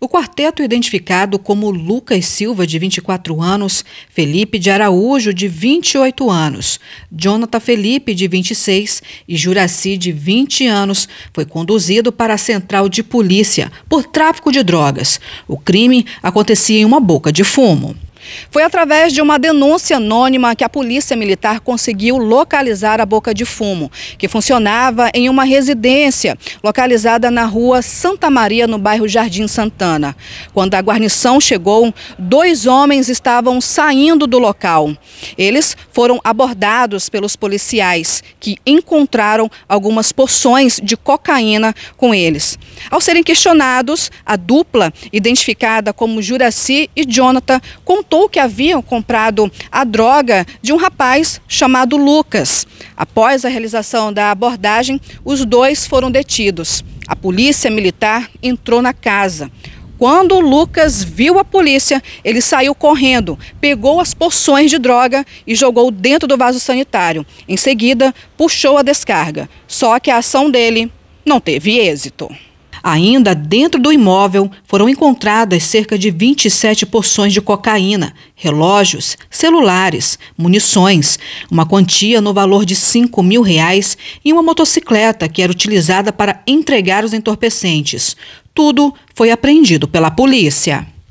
O quarteto, é identificado como Lucas Silva, de 24 anos, Felipe de Araújo, de 28 anos, Jonathan Felipe, de 26 e Juraci, de 20 anos, foi conduzido para a central de polícia por tráfico de drogas. O crime acontecia em uma boca de fumo. Foi através de uma denúncia anônima que a Polícia Militar conseguiu localizar a boca de fumo, que funcionava em uma residência localizada na rua Santa Maria, no bairro Jardim Santana. Quando a guarnição chegou, dois homens estavam saindo do local. Eles foram abordados pelos policiais, que encontraram algumas porções de cocaína com eles. Ao serem questionados, a dupla, identificada como Juraci e Jonathan, contou contou que haviam comprado a droga de um rapaz chamado Lucas. Após a realização da abordagem, os dois foram detidos. A polícia militar entrou na casa. Quando Lucas viu a polícia, ele saiu correndo, pegou as porções de droga e jogou dentro do vaso sanitário. Em seguida, puxou a descarga. Só que a ação dele não teve êxito. Ainda dentro do imóvel foram encontradas cerca de 27 porções de cocaína, relógios, celulares, munições, uma quantia no valor de 5 mil reais e uma motocicleta que era utilizada para entregar os entorpecentes. Tudo foi apreendido pela polícia.